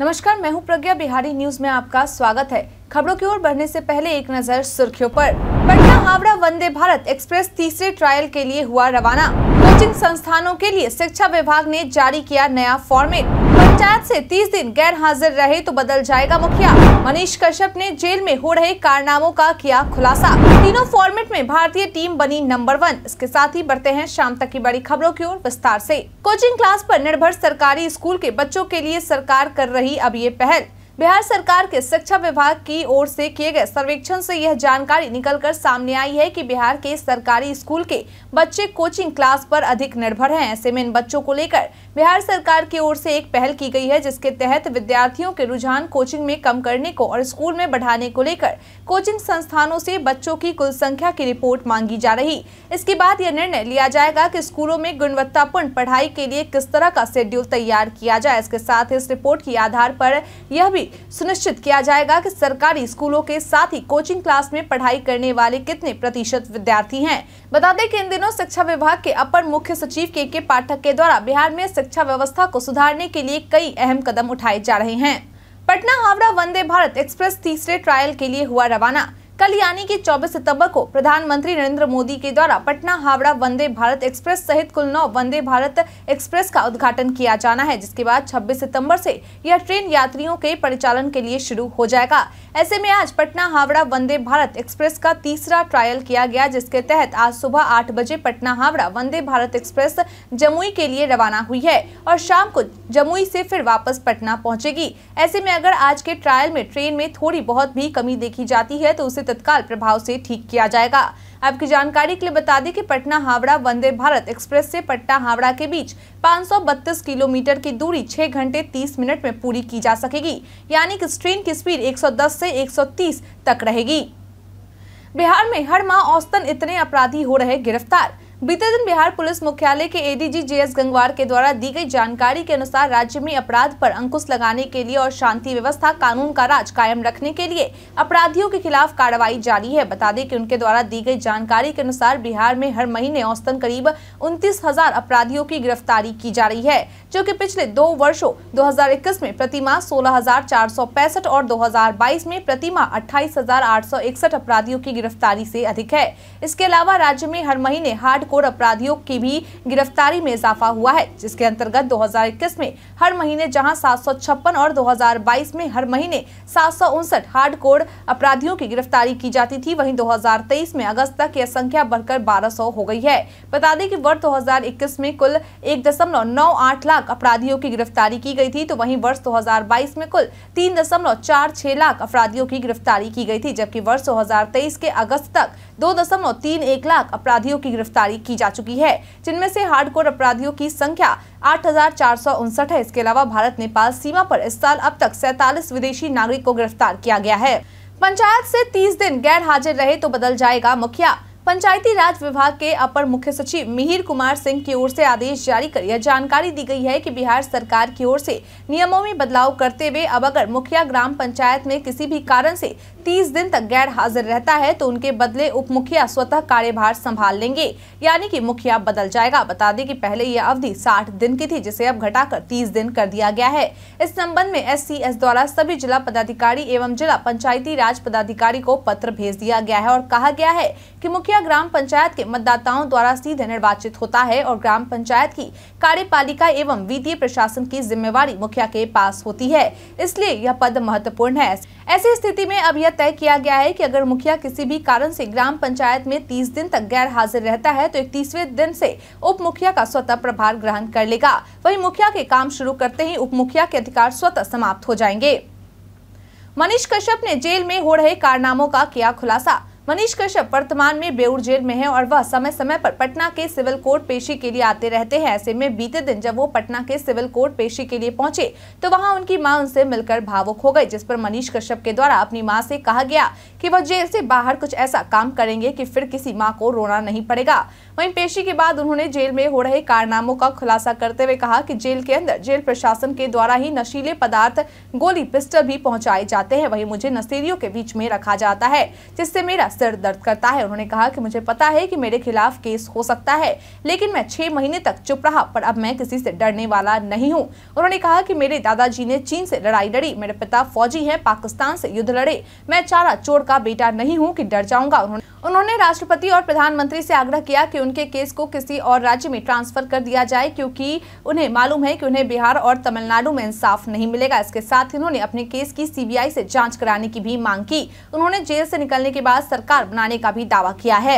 नमस्कार मैं हूं प्रज्ञा बिहारी न्यूज में आपका स्वागत है खबरों की ओर बढ़ने से पहले एक नजर सुर्खियों पर पटना हावड़ा वंदे भारत एक्सप्रेस तीसरे ट्रायल के लिए हुआ रवाना कोचिंग संस्थानों के लिए शिक्षा विभाग ने जारी किया नया फॉर्मेट पंचायत से 30 दिन गैर हाजिर रहे तो बदल जाएगा मुखिया मनीष कश्यप ने जेल में हो रहे कारनामों का किया खुलासा तीनों फॉर्मेट में भारतीय टीम बनी नंबर वन इसके साथ ही बढ़ते हैं शाम तक की बड़ी खबरों की ओर विस्तार ऐसी कोचिंग क्लास आरोप निर्भर सरकारी स्कूल के बच्चों के लिए सरकार कर रही अब ये पहल बिहार सरकार के शिक्षा विभाग की ओर से किए गए सर्वेक्षण से यह जानकारी निकलकर सामने आई है कि बिहार के सरकारी स्कूल के बच्चे कोचिंग क्लास पर अधिक निर्भर हैं ऐसे में इन बच्चों को लेकर बिहार सरकार की ओर से एक पहल की गई है जिसके तहत विद्यार्थियों के रुझान कोचिंग में कम करने को और स्कूल में बढ़ाने को लेकर कोचिंग संस्थानों से बच्चों की कुल संख्या की रिपोर्ट मांगी जा रही इसके बाद यह निर्णय लिया जाएगा की स्कूलों में गुणवत्तापूर्ण पढ़ाई के लिए किस तरह का शेड्यूल तैयार किया जाए इसके साथ इस रिपोर्ट के आधार पर यह भी सुनिश्चित किया जाएगा कि सरकारी स्कूलों के साथ ही कोचिंग क्लास में पढ़ाई करने वाले कितने प्रतिशत विद्यार्थी हैं बता दें कि इन दिनों शिक्षा विभाग के अपर मुख्य सचिव के के पाठक के द्वारा बिहार में शिक्षा व्यवस्था को सुधारने के लिए कई अहम कदम उठाए जा रहे हैं पटना हावड़ा वंदे भारत एक्सप्रेस तीसरे ट्रायल के लिए हुआ रवाना कल यानी कि 24 सितंबर को प्रधानमंत्री नरेंद्र मोदी के द्वारा पटना हावड़ा वंदे भारत एक्सप्रेस सहित कुल नौ वंदे भारत एक्सप्रेस का उद्घाटन किया जाना है जिसके बाद 26 सितंबर से यह ट्रेन यात्रियों के परिचालन के लिए शुरू हो जाएगा ऐसे में आज पटना हावड़ा वंदे भारत एक्सप्रेस का तीसरा ट्रायल किया गया जिसके तहत आज सुबह आठ बजे पटना हावड़ा वंदे भारत एक्सप्रेस जमुई के लिए रवाना हुई है और शाम को जमुई से फिर वापस पटना पहुंचेगी ऐसे में अगर आज के ट्रायल में ट्रेन में थोड़ी बहुत भी कमी देखी जाती है तो उसे तत्काल प्रभाव से ठीक किया जाएगा आपकी जानकारी के लिए बता दें कि पटना हावड़ा वंदे भारत एक्सप्रेस से पटना हावड़ा के बीच 532 किलोमीटर की दूरी 6 घंटे 30 मिनट में पूरी की जा सकेगी यानी कि ट्रेन की स्पीड 110 से 130 तक रहेगी बिहार में हर माह औसतन इतने अपराधी हो रहे गिरफ्तार बीते दिन बिहार पुलिस मुख्यालय के एडीजी जेएस गंगवार के द्वारा दी गई जानकारी के अनुसार राज्य में अपराध पर अंकुश लगाने के लिए और शांति व्यवस्था कानून का राज कायम रखने के लिए अपराधियों के खिलाफ कार्रवाई जारी है बता दें कि उनके द्वारा दी गई जानकारी के अनुसार बिहार में हर महीने औसतन करीब उनतीस अपराधियों की गिरफ्तारी की जा रही है जो की पिछले दो वर्षो दो में माह सोलह और दो में प्रतिमाह अट्ठाईस अपराधियों की गिरफ्तारी ऐसी अधिक है इसके अलावा राज्य में हर महीने हार्ड हार्डकोर अपराधियों की भी गिरफ्तारी में इजाफा हुआ है जिसके अंतर्गत 2021 में हर महीने जहां सात और 2022 में हर महीने सात हार्डकोर अपराधियों की गिरफ्तारी की जाती थी वहीं 2023 में अगस्त तक यह संख्या बढ़कर 1200 हो गई है बता दें कि वर्ष 2021 में कुल एक लाख अपराधियों की गिरफ्तारी की गई थी तो वही वर्ष दो में कुल तीन लाख अपराधियों की गिरफ्तारी की गई थी जबकि वर्ष दो के अगस्त तक एक लाख अपराधियों की गिरफ्तारी की जा चुकी है जिनमें से हार्डकोर अपराधियों की संख्या आठ है इसके अलावा भारत नेपाल सीमा पर इस साल अब तक सैतालीस विदेशी नागरिक को गिरफ्तार किया गया है पंचायत से 30 दिन गैर हाजिर रहे तो बदल जाएगा मुखिया पंचायती राज विभाग के अपर मुख्य सचिव मिहिर कुमार सिंह की ओर से आदेश जारी कर यह जानकारी दी गई है कि बिहार सरकार की ओर से नियमों में बदलाव करते हुए अब अगर मुखिया ग्राम पंचायत में किसी भी कारण से 30 दिन तक गैर हाजिर रहता है तो उनके बदले उप मुखिया स्वतः कार्यभार संभाल लेंगे यानी कि मुखिया बदल जाएगा बता दें कि पहले यह अवधि 60 दिन की थी जिसे अब घटाकर 30 दिन कर दिया गया है इस संबंध में एससीएस द्वारा सभी जिला पदाधिकारी एवं जिला पंचायती राज पदाधिकारी को पत्र भेज दिया गया है और कहा गया है की मुखिया मुखिया ग्राम पंचायत के मतदाताओं द्वारा सीधे निर्वाचित होता है और ग्राम पंचायत की कार्यपालिका एवं वित्तीय प्रशासन की जिम्मेवारी मुखिया के पास होती है इसलिए यह पद महत्वपूर्ण है ऐसी स्थिति में अब यह तय किया गया है कि अगर मुखिया किसी भी कारण से ग्राम पंचायत में 30 दिन तक गैर हाजिर रहता है तो इकतीसवे दिन से उप मुखिया का स्वतः प्रभार ग्रहण कर लेगा वही मुखिया के काम शुरू करते ही उप मुखिया के अधिकार स्वतः समाप्त हो जाएंगे मनीष कश्यप ने जेल में हो रहे कारनामों का किया खुलासा मनीष कश्यप वर्तमान में बेऊर जेल में है और वह समय समय पर पटना के सिविल कोर्ट पेशी के लिए आते रहते हैं ऐसे में बीते दिन जब वो पटना के सिविल कोर्ट पेशी के लिए पहुंचे तो वहाँ उनकी माँ उनसे मिलकर भावुक हो गई जिस पर मनीष कश्यप के द्वारा अपनी माँ से कहा गया कि वह जेल से बाहर कुछ ऐसा काम करेंगे कि फिर किसी माँ को रोना नहीं पड़ेगा वही पेशी के बाद उन्होंने जेल में हो रहे कारनामों का खुलासा करते हुए कहा की जेल के अंदर जेल प्रशासन के द्वारा ही नशीले पदार्थ गोली पिस्टल भी पहुँचाए जाते हैं वही मुझे नशीलियों के बीच में रखा जाता है जिससे मेरा सिर दर्द करता है उन्होंने कहा कि मुझे पता है कि मेरे खिलाफ केस हो सकता है लेकिन मैं छह महीने तक चुप रहा पर अब मैं किसी से डरने वाला नहीं हूँ उन्होंने कहा कि मेरे दादाजी ने चीन से लड़ाई लड़ी मेरे पिता फौजी हैं पाकिस्तान से युद्ध लड़े मैं चारा चोर का बेटा नहीं हूँ की डर जाऊंगा उन्होंने उन्होंने राष्ट्रपति और प्रधानमंत्री से आग्रह किया कि उनके केस को किसी और राज्य में ट्रांसफर कर दिया जाए क्योंकि उन्हें मालूम है कि उन्हें बिहार और तमिलनाडु में इंसाफ नहीं मिलेगा इसके साथ ही उन्होंने अपने केस की सीबीआई से जांच कराने की भी मांग की उन्होंने जेल से निकलने के बाद सरकार सरकार बनाने का भी दावा किया है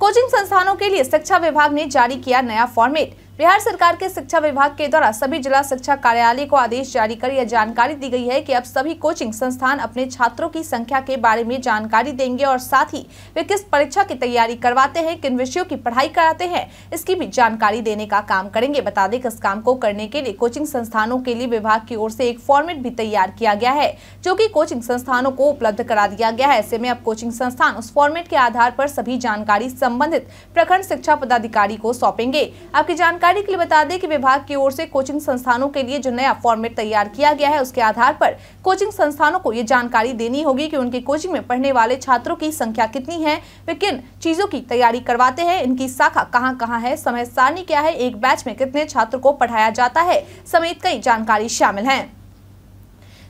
कोचिंग संस्थानों के लिए शिक्षा विभाग ने जारी किया नया फॉर्मेट बिहार सरकार के शिक्षा विभाग के द्वारा सभी जिला शिक्षा कार्यालय को आदेश जारी कर यह जानकारी दी गई है कि अब सभी कोचिंग संस्थान अपने छात्रों की संख्या के बारे में जानकारी देंगे और साथ ही वे किस परीक्षा की तैयारी करवाते हैं किन विषयों की पढ़ाई कराते हैं इसकी भी जानकारी देने का काम करेंगे बता दें कि इस काम को करने के लिए कोचिंग संस्थानों के लिए विभाग की ओर से एक फॉर्मेट भी तैयार किया गया है जो की कोचिंग संस्थानों को उपलब्ध करा दिया गया है ऐसे में अब कोचिंग संस्थान उस फॉर्मेट के आधार पर सभी जानकारी संबंधित प्रखंड शिक्षा पदाधिकारी को सौंपेंगे आपकी जानकारी जानकारी के लिए बता दें कि विभाग की ओर से कोचिंग संस्थानों के लिए जो नया फॉर्मेट तैयार किया गया है उसके आधार पर कोचिंग संस्थानों को ये जानकारी देनी होगी कि उनके कोचिंग में पढ़ने वाले छात्रों की संख्या कितनी है वे किन चीजों की तैयारी करवाते हैं इनकी शाखा कहाँ कहाँ है समय सारणी क्या है एक बैच में कितने छात्र को पढ़ाया जाता है समेत कई जानकारी शामिल है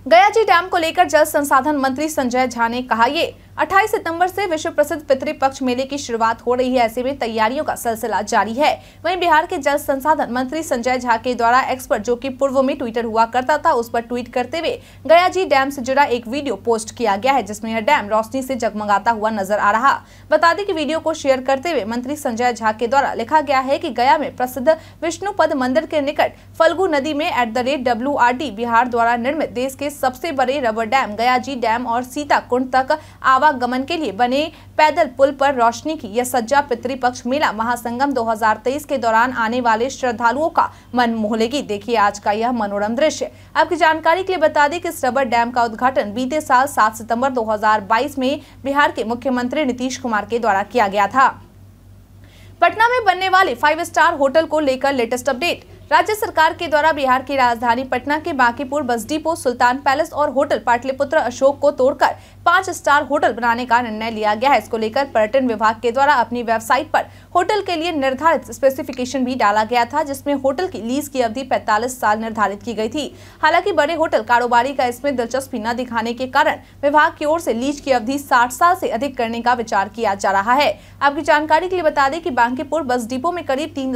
गया जी डैम को लेकर जल संसाधन मंत्री संजय झा ने कहा ये 28 सितंबर से विश्व प्रसिद्ध पितृपक्ष मेले की शुरुआत हो रही है ऐसे में तैयारियों का सिलसिला जारी है वहीं बिहार के जल संसाधन मंत्री संजय झा के द्वारा एक्सपर्ट जो कि पूर्व में ट्विटर हुआ करता था उस पर ट्वीट करते हुए गया जी डैम से जुड़ा एक वीडियो पोस्ट किया गया है जिसमें यह डैम रोशनी से जगमगाता हुआ नजर आ रहा बता दें कि वीडियो को शेयर करते हुए मंत्री संजय झा के द्वारा लिखा गया है की गया में प्रसिद्ध विष्णुपद मंदिर के निकट फलगू नदी में at the rate W Bihar द्वारा निर्मित देश के सबसे बड़े रबर डैम गया जी डैम और सीता तक आवाज आवागमन के लिए बने पैदल पुल पर रोशनी की यह सज्जा पितृपक्ष मेला महासंगम 2023 के दौरान आने वाले श्रद्धालुओं का मन मोह लेगी देखिए आज का यह मनोरम दृश्य आपकी जानकारी के लिए बता दें कि इस रबर डैम का उद्घाटन बीते साल 7 सितंबर 2022 में बिहार के मुख्यमंत्री नीतीश कुमार के द्वारा किया गया था पटना में बनने वाले फाइव स्टार होटल को लेकर लेटेस्ट अपडेट राज्य सरकार के द्वारा बिहार की राजधानी पटना के Bankipur bus depot Sultan palace और होटल पाटलिपुत्र अशोक को तोड़कर पांच स्टार होटल बनाने का निर्णय लिया गया है इसको लेकर पर्यटन विभाग के द्वारा अपनी वेबसाइट पर होटल के लिए निर्धारित स्पेसिफिकेशन भी डाला गया था जिसमें होटल की लीज की अवधि 45 साल निर्धारित की गई थी हालांकि बड़े होटल कारोबारी का इसमें दिलचस्पी न दिखाने के कारण विभाग की ओर से लीज की अवधि 60 साल से अधिक करने का विचार किया जा रहा है आपकी जानकारी के लिए बता दें की बांकीपुर बस डिपो में करीब तीन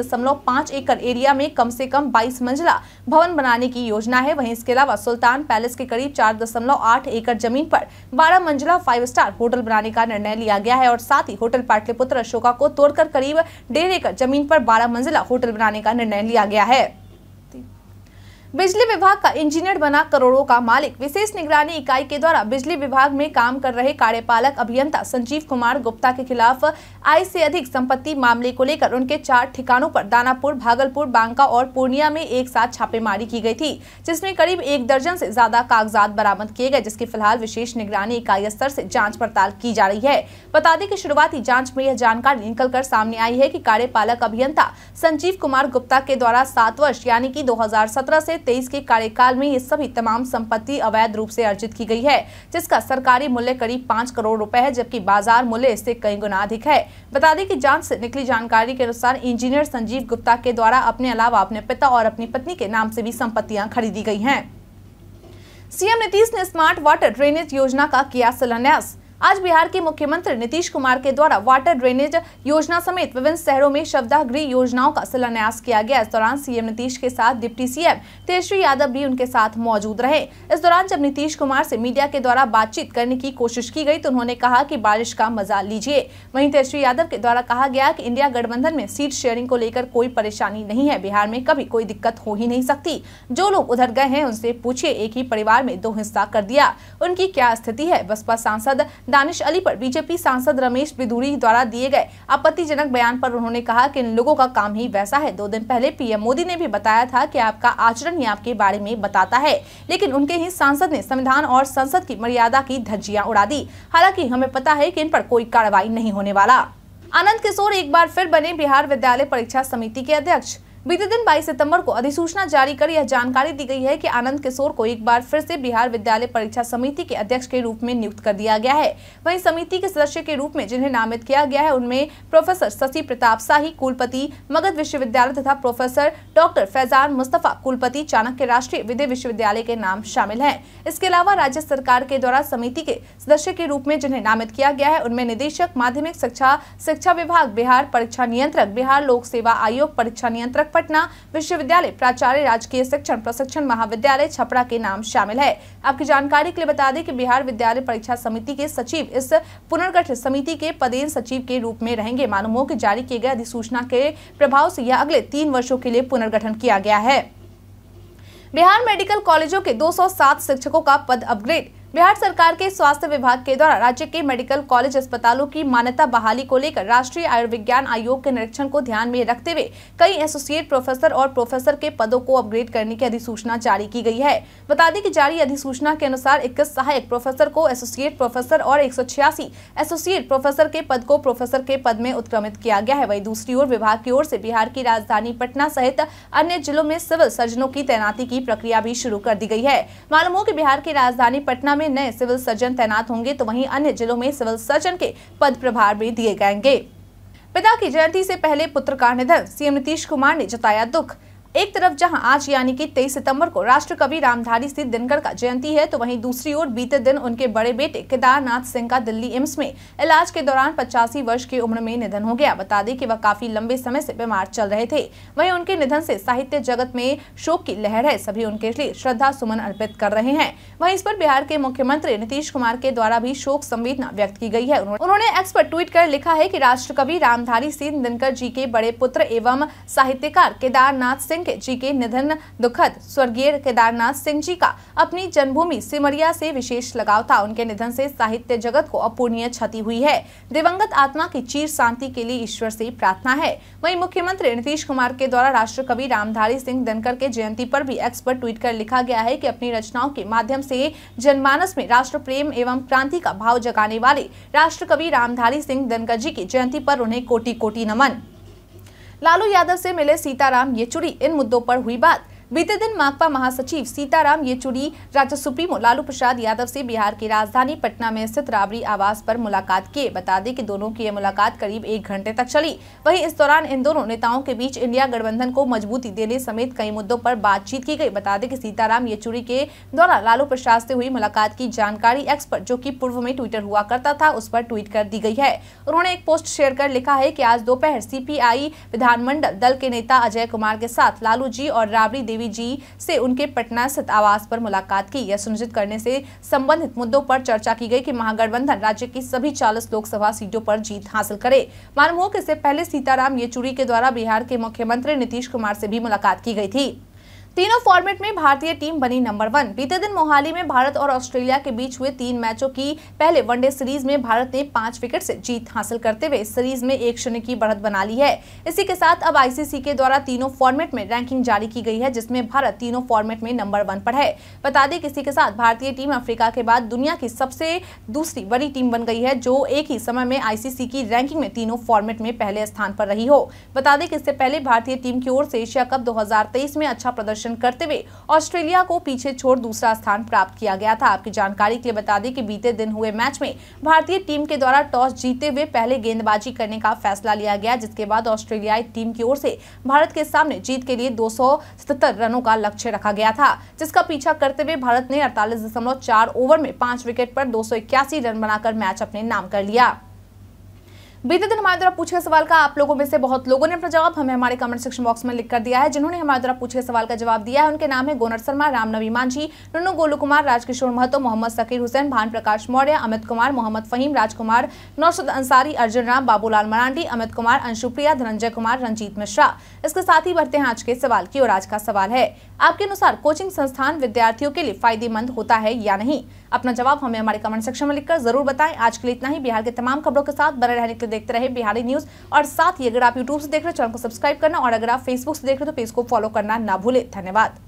एकड़ एरिया में कम से कम 22 मंजिला भवन बनाने की योजना है वहीं इसके अलावा सुल्तान पैलेस के करीब 4.8 एकड़ जमीन पर 12 मंजिला फाइव स्टार होटल बनाने का निर्णय लिया गया है और साथ ही होटल पाटलिपुत्र अशोका को तोड़कर करीब डेढ़ एकड़ जमीन पर बारह मंजिला होटल बनाने का निर्णय लिया गया है बिजली विभाग का इंजीनियर बना करोड़ों का मालिक विशेष निगरानी इकाई के द्वारा बिजली विभाग में काम कर रहे कार्यपालक अभियंता संजीव कुमार गुप्ता के खिलाफ आय से अधिक संपत्ति मामले को लेकर उनके चार ठिकानों पर दानापुर भागलपुर बांका और पूर्णिया में एक साथ छापेमारी की गई थी जिसमें करीब एक दर्जन से ज्यादा कागजात बरामद किए गए जिसकी फिलहाल विशेष निगरानी इकाई स्तर से जाँच पड़ताल की जा रही है बता दें की शुरुआती जाँच में यह जानकारी निकल कर सामने आई है की कार्यपालक अभियंता संजीव कुमार गुप्ता के द्वारा सात वर्ष यानी की दो हजार 2023 के कार्यकाल में ये सभी तमाम संपत्ति अवैध रूप से अर्जित की गई है जिसका सरकारी मूल्य करीब पाँच करोड़ रूपए है जबकि बाजार मूल्य इससे कई गुना अधिक है बता दें कि जांच से निकली जानकारी के अनुसार इंजीनियर संजीव गुप्ता के द्वारा अपने अलावा अपने पिता और अपनी पत्नी के नाम से भी संपत्तियाँ खरीदी गई है सीएम नीतीश ने स्मार्ट वाटर ड्रेनेज योजना का किया शिलान्यास आज बिहार के मुख्यमंत्री नीतीश कुमार के द्वारा वाटर ड्रेनेज योजना समेत विभिन्न शहरों में शब्दा गृह योजनाओं का शिलान्यास किया गया इस दौरान सीएम नीतीश के साथ डिप्टी सीएम तेजस्वी यादव भी उनके साथ मौजूद रहे इस दौरान जब नीतीश कुमार से मीडिया के द्वारा बातचीत करने की कोशिश की गई तो उन्होंने कहा की बारिश का मजा लीजिए वही तेजस्वी यादव के द्वारा कहा गया की इंडिया गठबंधन में सीट शेयरिंग को लेकर कोई परेशानी नहीं है बिहार में कभी कोई दिक्कत हो ही नहीं सकती जो लोग उधर गए हैं उनसे पूछिए एक ही परिवार में दो हिस्सा कर दिया उनकी क्या स्थिति है बसपा सांसद दानिश अली पर बीजेपी सांसद रमेश बिदूरी द्वारा दिए गए आपत्तिजनक बयान पर उन्होंने कहा कि इन लोगों का काम ही वैसा है दो दिन पहले पीएम मोदी ने भी बताया था कि आपका आचरण ही आपके बारे में बताता है लेकिन उनके ही सांसद ने संविधान और संसद की मर्यादा की धज्जियां उड़ा दी हालांकि हमें पता है कि इन पर कोई कार्रवाई नहीं होने वाला आनंद किशोर एक बार फिर बने बिहार विद्यालय परीक्षा समिति के अध्यक्ष बीते दिन 22 सितंबर को अधिसूचना जारी कर यह जानकारी दी गई है कि आनंद किशोर को एक बार फिर से बिहार विद्यालय परीक्षा समिति के अध्यक्ष के रूप में नियुक्त कर दिया गया है वहीं समिति के सदस्य के रूप में जिन्हें नामित किया गया है उनमें प्रोफेसर शशि प्रताप शाही कुलपति मगध विश्वविद्यालय तथा प्रोफेसर डॉक्टर फैजान मुस्तफा कुलपति चाणक्य राष्ट्रीय विधि विश्वविद्यालय के नाम शामिल है इसके अलावा राज्य सरकार के द्वारा समिति के सदस्य के रूप में जिन्हें नामित किया गया है उनमें निदेशक माध्यमिक शिक्षा शिक्षा विभाग बिहार परीक्षा नियंत्रक बिहार लोक सेवा आयोग परीक्षा नियंत्रक शिक्षक पटना विश्वविद्यालय प्राचार्य राजकीय शिक्षण प्रशिक्षण महाविद्यालय छपरा के नाम शामिल है आपकी जानकारी के लिए बता दें कि बिहार विद्यालय परीक्षा समिति के सचिव इस पुनर्गठित समिति के पदेन सचिव के रूप में रहेंगे मालूम के जारी किए गए अधिसूचना के प्रभाव से यह अगले तीन वर्षों के लिए पुनर्गठन किया गया है बिहार मेडिकल कॉलेजों के 207 शिक्षकों का पद अपग्रेड बिहार सरकार के स्वास्थ्य विभाग के द्वारा राज्य के मेडिकल कॉलेज अस्पतालों की मान्यता बहाली को लेकर राष्ट्रीय आयुर्विज्ञान आयोग के निरीक्षण को ध्यान में रखते हुए कई एसोसिएट प्रोफेसर और प्रोफेसर के पदों को अपग्रेड करने की अधिसूचना जारी की गई है बता दें कि जारी अधिसूचना के अनुसार इक्कीस सहायक प्रोफेसर को एसोसिएट प्रोफेसर और एक एसोसिएट प्रोफेसर के पद को प्रोफेसर के पद में उत्क्रमित किया गया है वही दूसरी ओर विभाग की ओर से बिहार की राजधानी पटना सहित अन्य जिलों में सिविल सर्जनों की तैनाती की प्रक्रिया भी शुरू कर दी गई है मालूम हो की बिहार की राजधानी पटना में नए सिविल सर्जन तैनात होंगे तो वहीं अन्य जिलों में सिविल सर्जन के पद प्रभार भी दिए जाएंगे पिता की जयंती से पहले पुत्र का निधन सीएम नीतीश कुमार ने जताया दुख एक तरफ जहां आज यानी कि 23 सितंबर को राष्ट्रकवि रामधारी सिंह दिनकर का जयंती है तो वहीं दूसरी ओर बीते दिन उनके बड़े बेटे केदारनाथ सिंह का दिल्ली एम्स में इलाज के दौरान पचासी वर्ष की उम्र में निधन हो गया बता दें कि वह काफी लंबे समय से बीमार चल रहे थे वहीं उनके निधन से साहित्य जगत में शोक की लहर है सभी उनके लिए श्रद्धा सुमन अर्पित कर रहे हैं वही इस पर बिहार के मुख्यमंत्री नीतीश कुमार के द्वारा भी शोक संवेदना व्यक्त की गयी है उन्होंने एक्स पर ट्वीट कर लिखा है की राष्ट्रकवि रामधारी सिंह दिनकर जी के बड़े पुत्र एवं साहित्यकार केदारनाथ सिंह सिंह जी के निधन दुखद स्वर्गीय केदारनाथ सिंह जी का अपनी जन्मभूमि सिमरिया से विशेष लगाव था उनके निधन से साहित्य जगत को अपूर्णीय क्षति हुई है दिवंगत आत्मा की चीर शांति के लिए ईश्वर से प्रार्थना है वही मुख्यमंत्री नीतीश कुमार के द्वारा कवि रामधारी सिंह दिनकर के जयंती पर भी एक्सपर्ट ट्वीट कर लिखा गया है की अपनी रचनाओं के माध्यम से जनमानस में राष्ट्र प्रेम एवं क्रांति का भाव जगाने वाले कवि रामधारी सिंह दिनकर जी की जयंती पर उन्हें कोटि कोटि नमन लालू यादव से मिले सीताराम येचुरी इन मुद्दों पर हुई बात बीते दिन माकपा महासचिव सीताराम येचुरी राज्य सुप्रीमो लालू प्रसाद यादव से बिहार की राजधानी पटना में स्थित राबड़ी आवास पर मुलाकात किए बता दें कि दोनों की यह मुलाकात करीब एक घंटे तक चली वहीं इस दौरान इन दोनों नेताओं के बीच इंडिया गठबंधन को मजबूती देने समेत कई मुद्दों पर बातचीत की गई बता दें कि सीताराम येचुरी के द्वारा लालू प्रसाद से हुई मुलाकात की जानकारी एक्सपर्ट जो की पूर्व में ट्विटर हुआ करता था उस पर ट्वीट कर दी गई है उन्होंने एक पोस्ट शेयर कर लिखा है की आज दोपहर सी विधानमंडल दल के नेता अजय कुमार के साथ लालू जी और राबड़ी चिरंजीवी जी से उनके पटना स्थित आवास पर मुलाकात की यह सुनिश्चित करने से संबंधित मुद्दों पर चर्चा की गई कि महागठबंधन राज्य की सभी 40 लोकसभा सीटों पर जीत हासिल करे मालूम हो कि इससे पहले सीताराम येचुरी के द्वारा बिहार के मुख्यमंत्री नीतीश कुमार से भी मुलाकात की गई थी तीनों फॉर्मेट में भारतीय टीम बनी नंबर वन बीते दिन मोहाली में भारत और ऑस्ट्रेलिया के बीच हुए तीन मैचों की पहले वनडे सीरीज में भारत ने पांच विकेट से जीत हासिल करते हुए सीरीज में एक शून्य की बढ़त बना ली है इसी के साथ अब आईसीसी के द्वारा तीनों फॉर्मेट में रैंकिंग जारी की गई है जिसमें भारत तीनों फॉर्मेट में नंबर वन पर है बता दें कि इसी के साथ भारतीय टीम अफ्रीका के बाद दुनिया की सबसे दूसरी बड़ी टीम बन गई है जो एक ही समय में आईसीसी की रैंकिंग में तीनों फॉर्मेट में पहले स्थान पर रही हो बता दें इससे पहले भारतीय टीम की ओर से एशिया कप दो में अच्छा प्रदर्शन प्रदर्शन करते हुए ऑस्ट्रेलिया को पीछे छोड़ दूसरा स्थान प्राप्त किया गया था आपकी जानकारी के लिए बता दें कि बीते दिन हुए मैच में भारतीय टीम के द्वारा टॉस जीते हुए पहले गेंदबाजी करने का फैसला लिया गया जिसके बाद ऑस्ट्रेलियाई टीम की ओर से भारत के सामने जीत के लिए दो रनों का लक्ष्य रखा गया था जिसका पीछा करते हुए भारत ने अड़तालीस ओवर में पांच विकेट पर दो रन बनाकर मैच अपने नाम कर लिया बीते दिन हमारे द्वारा पूछे सवाल का आप लोगों में से बहुत लोगों ने अपना जवाब हमें हमारे कमेंट सेक्शन बॉक्स में लिख कर दिया है जिन्होंने हमारे द्वारा पूछे सवाल का जवाब दिया है उनके नाम है गोनर शर्मा रामनवी मांझी नुनू गोलू कुमार राजकिशोर महतो मोहम्मद सकीर हुसैन भान प्रकाश मौर्य अमित कुमार मोहम्मद फहीम राजकुमार नौशद अंसारी अर्जुन राम बाबूलाल मरांडी अमित कुमार अंशुप्रिया धनंजय कुमार रंजीत मिश्रा इसके साथ ही बढ़ते हैं आज के सवाल की और आज का सवाल है आपके अनुसार कोचिंग संस्थान विद्यार्थियों के लिए फायदेमंद होता है या नहीं अपना जवाब हमें हमारे कमेंट सेक्शन में लिखकर जरूर बताएं आज के लिए इतना ही बिहार के तमाम खबरों के साथ बने रहने के देखते रहे बिहारी न्यूज और साथ ही अगर आप यूट्यूब से देख रहे हो चैनल को सब्सक्राइब करना और अगर आप फेसबुक से देख रहे हो तो पेज को फॉलो करना ना भूले धन्यवाद